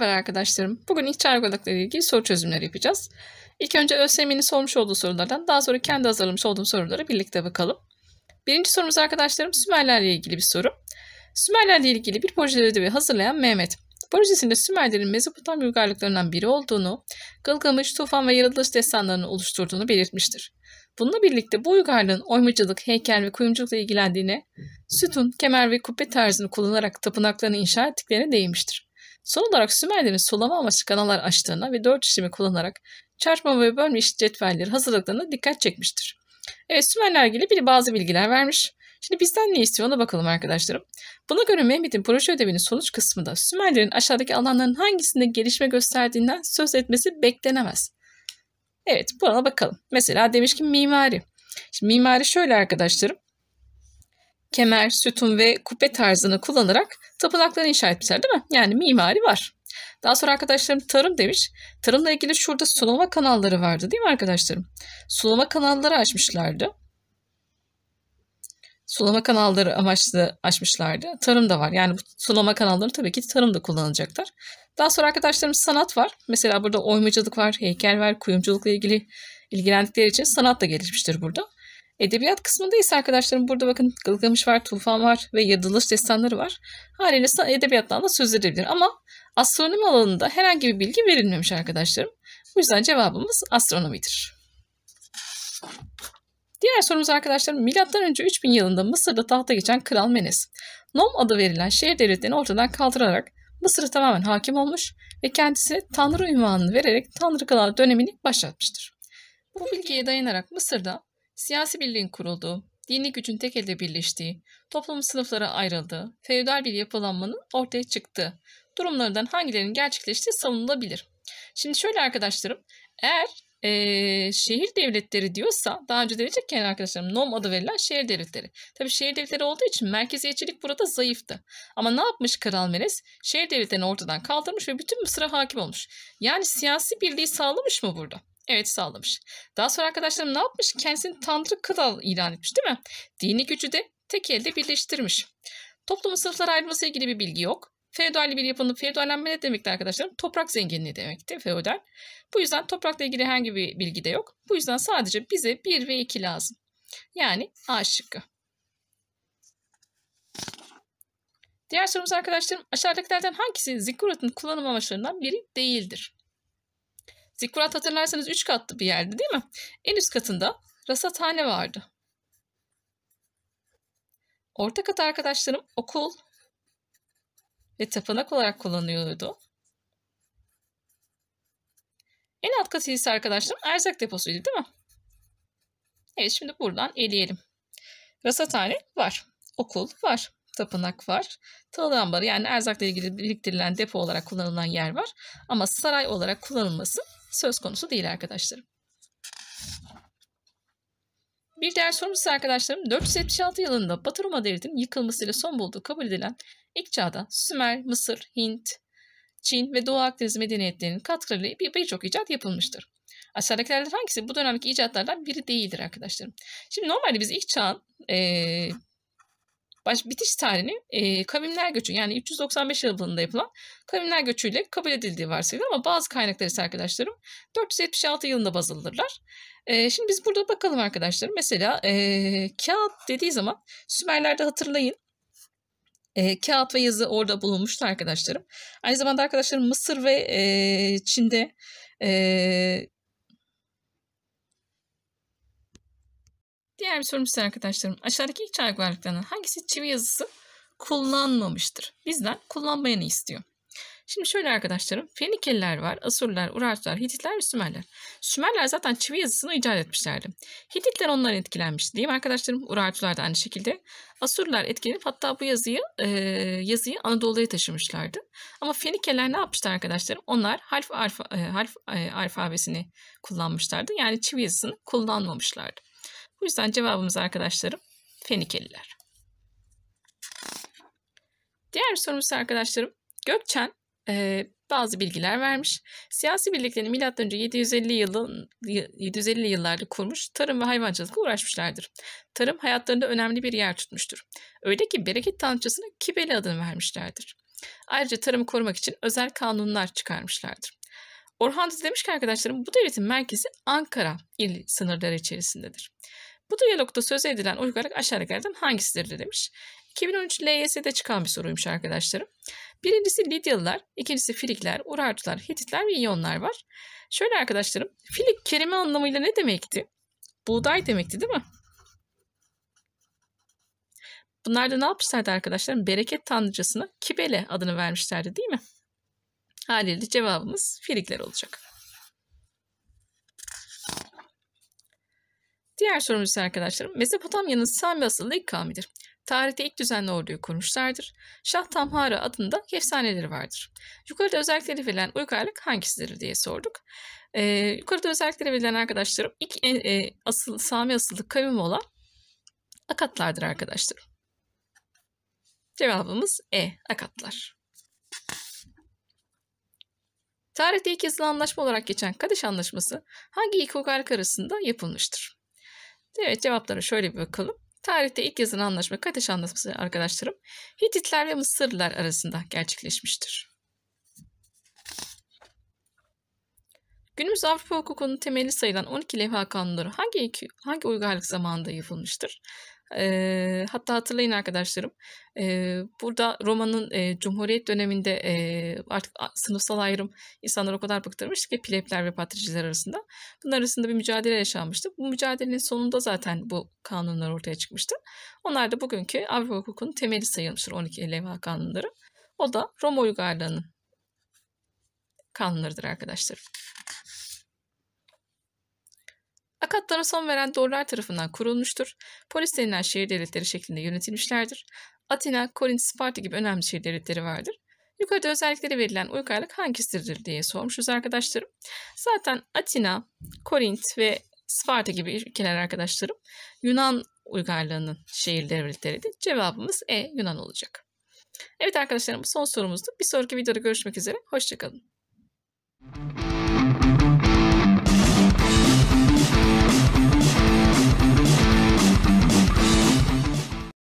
Merhaba arkadaşlarım. Bugün ihtar algıladıkları ilgili soru çözümleri yapacağız. İlk önce ÖSYM'nin sormuş olduğu sorulardan daha sonra kendi hazırlamış olduğum soruları birlikte bakalım. Birinci sorumuz arkadaşlarım Sümerlerle ilgili bir soru. Sümerlerle ilgili bir proje ödevi hazırlayan Mehmet. Projesinde Sümerlerin Mezopotamya uygarlıklarından biri olduğunu, Gılgamış, Tufan ve Yaratılış destanlarını oluşturduğunu belirtmiştir. Bununla birlikte bu uygarlığın oymacılık, heykel ve kuyumculukla ilgilendiğine, sütun, kemer ve kubbe tarzını kullanarak tapınaklarını inşa ettiklerine değinmiştir. Son olarak Sümerlerin sulama amaçlı kanallar açtığına ve dört işlemi kullanarak çarpma ve bölme iş cetvelleri hazırlıklarına dikkat çekmiştir. Evet Sümerler ilgili bir bazı bilgiler vermiş. Şimdi bizden ne istiyor ona bakalım arkadaşlarım. Buna göre Mehmet'in proje ödevinin sonuç kısmında Sümerlerin aşağıdaki alanların hangisinde gelişme gösterdiğinden söz etmesi beklenemez. Evet buna bakalım. Mesela demiş ki mimari. Şimdi mimari şöyle arkadaşlarım kemer, sütun ve kubbe tarzını kullanarak tapınakları inşa etmişler değil mi? Yani mimari var. Daha sonra arkadaşlarım tarım demiş. Tarımla ilgili şurada sulama kanalları vardı değil mi arkadaşlarım? Sulama kanalları açmışlardı. Sulama kanalları amaçlı açmışlardı. Tarım da var. Yani bu sulama kanalları tabii ki tarımda da kullanacaklar. Daha sonra arkadaşlarım sanat var. Mesela burada oymacılık var, heykel var, kuyumculukla ilgili ilgilendikleri için sanat da gelişmiştir burada. Edebiyat kısmında ise arkadaşlarım burada bakın Gılgamış var, Tufan var ve Yadılış destanları var. Haliyle edebiyattan da söz edebilir ama astronomi alanında herhangi bir bilgi verilmemiş arkadaşlarım. Bu yüzden cevabımız astronomidir. Diğer sorumuz arkadaşlarım milattan önce 3000 yılında Mısır'da tahta geçen Kral Menes. Nom adı verilen şehir devletlerini ortadan kaldırarak Mısır'a tamamen hakim olmuş ve kendisine Tanrı ünvanını vererek Tanrı Kralı dönemini başlatmıştır. Bu bilgiye dayanarak Mısır'da Siyasi birliğin kurulduğu, dini gücün tek elde birleştiği, toplum sınıflara ayrıldığı, feodal bir yapılanmanın ortaya çıktığı durumlardan hangilerinin gerçekleştiği savunulabilir. Şimdi şöyle arkadaşlarım, eğer e, şehir devletleri diyorsa daha önce de deneyecekken arkadaşlarım nom adı verilen şehir devletleri. Tabii şehir devletleri olduğu için merkeziyetçilik burada zayıftı. Ama ne yapmış Kral Menes? Şehir devletlerini ortadan kaldırmış ve bütün Mısır'a hakim olmuş. Yani siyasi birliği sağlamış mı burada? Evet sağlamış. Daha sonra arkadaşlarım ne yapmış? Kendisini Tanrı kral ilan etmiş değil mi? Dini gücü de tek elde birleştirmiş. Toplumun sınıflara ayrılması ilgili bir bilgi yok. Feodal bir yapının feodallenme ne demekti arkadaşlarım? Toprak zenginliği demekti feodal. Bu yüzden toprakla ilgili herhangi bir bilgi de yok. Bu yüzden sadece bize 1 ve 2 lazım. Yani A şıkkı. Diğer sorumuz arkadaşlarım aşağıdakilerden hangisi zikuratın kullanım amaçlarından biri değildir? Zikurat hatırlarsanız üç katlı bir yerdi değil mi? En üst katında rasathane vardı. Orta kat arkadaşlarım okul ve tapınak olarak kullanıyordu. En alt katı ise arkadaşlarım erzak deposuydu değil mi? Evet şimdi buradan eleyelim. Rasathane var. Okul var. Tapınak var. Tağlı ambarı yani erzakla ilgili biriktirilen depo olarak kullanılan yer var. Ama saray olarak kullanılması söz konusu değil arkadaşlarım. Bir diğer sorumuz ise arkadaşlarım 476 yılında Batı Roma Devleti'nin yıkılmasıyla son bulduğu kabul edilen ilk çağda Sümer, Mısır, Hint, Çin ve Doğu Akdeniz medeniyetlerinin katkılarıyla birçok icat yapılmıştır. Aşağıdakilerden hangisi bu dönemdeki icatlardan biri değildir arkadaşlarım. Şimdi normalde biz ilk çağın e, baş, bitiş tarihini e, kavimler göçü yani 395 yılında yapılan kavimler göçüyle kabul edildiği varsayılıyor ama bazı kaynaklar ise arkadaşlarım 476 yılında baz alırlar. E, şimdi biz burada bakalım arkadaşlar. Mesela e, kağıt dediği zaman Sümerler'de hatırlayın e, kağıt ve yazı orada bulunmuştu arkadaşlarım. Aynı zamanda arkadaşlarım Mısır ve e, Çin'de e, Diğer bir sorum size arkadaşlarım. Aşağıdaki ilk çark varlıklarından hangisi çivi yazısı kullanmamıştır? Bizden kullanmayanı istiyor. Şimdi şöyle arkadaşlarım. Fenikeliler var, Asurlar, Urartular, Hititler ve Sümerler. Sümerler zaten çivi yazısını icat etmişlerdi. Hititler ondan etkilenmiş değil mi arkadaşlarım? Urartular da aynı şekilde. Asurlar etkilenip hatta bu yazıyı e, yazıyı Anadolu'ya taşımışlardı. Ama Fenikeliler ne yapmışlar arkadaşlarım? Onlar harf, alfa, e, harf e, alfabesini kullanmışlardı. Yani çivi yazısını kullanmamışlardı. Bu yüzden cevabımız arkadaşlarım Fenikeliler. Diğer sorumuz arkadaşlarım Gökçen e, bazı bilgiler vermiş. Siyasi birliklerini M.Ö. 750 yılın 750 yıllarda kurmuş, tarım ve hayvancılıkla uğraşmışlardır. Tarım hayatlarında önemli bir yer tutmuştur. Öyle ki bereket tanrıçasına Kibeli adını vermişlerdir. Ayrıca tarımı korumak için özel kanunlar çıkarmışlardır. Orhan demiş ki arkadaşlarım bu devletin merkezi Ankara il sınırları içerisindedir. Bu diyalogda söz edilen uygarlık aşağı aşağıdakilerden hangisidir demiş. 2013 LYS'de çıkan bir soruymuş arkadaşlarım. Birincisi Lidyalılar, ikincisi Filikler, Urartular, Hititler ve İyonlar var. Şöyle arkadaşlarım, Filik kelime anlamıyla ne demekti? Buğday demekti değil mi? Bunlar da ne yapmışlardı arkadaşlarım? Bereket tanrıcasına Kibele adını vermişlerdi değil mi? Haliyle cevabımız Filikler olacak. Diğer sorumuz ise arkadaşlarım Mezopotamya'nın Sami asıllı ilk kavmidir. Tarihte ilk düzenli orduyu kurmuşlardır. Şah Tamhara adında efsaneleri vardır. Yukarıda özellikleri verilen uygarlık hangisidir diye sorduk. Ee, yukarıda özellikleri verilen arkadaşlarım ilk e, e, asıl, Sami asıllı kavim olan Akatlardır arkadaşlarım. Cevabımız E. Akatlar. Tarihte ilk yazılı anlaşma olarak geçen Kadeş Anlaşması hangi iki uygarlık arasında yapılmıştır? Evet cevaplara şöyle bir bakalım. Tarihte ilk yazılan anlaşma Kadeş Anlaşması arkadaşlarım Hititler ve Mısırlılar arasında gerçekleşmiştir. Günümüz Avrupa hukukunun temeli sayılan 12 levha kanunları hangi, hangi uygarlık zamanında yapılmıştır? E, hatta hatırlayın arkadaşlarım e, burada romanın e, Cumhuriyet döneminde e, artık sınıfsal ayrım insanlar o kadar bıktırmış ki plebler ve patriciler arasında. Bunun arasında bir mücadele yaşanmıştı. Bu mücadelenin sonunda zaten bu kanunlar ortaya çıkmıştı. Onlar da bugünkü Avrupa hukukunun temeli sayılmıştır 12 levha kanunları. O da Roma uygarlığının kanunlarıdır arkadaşlar. Akatlara son veren doğrular tarafından kurulmuştur. Polis denilen şehir devletleri şeklinde yönetilmişlerdir. Atina, Korint, Sparta gibi önemli şehir devletleri vardır. Yukarıda özellikleri verilen uygarlık hangisidir diye sormuşuz arkadaşlarım. Zaten Atina, Korint ve Sparta gibi ülkeler arkadaşlarım Yunan uygarlığının şehir devletleriydi. Cevabımız E Yunan olacak. Evet arkadaşlarım son sorumuzdu. Bir sonraki videoda görüşmek üzere. Hoşçakalın.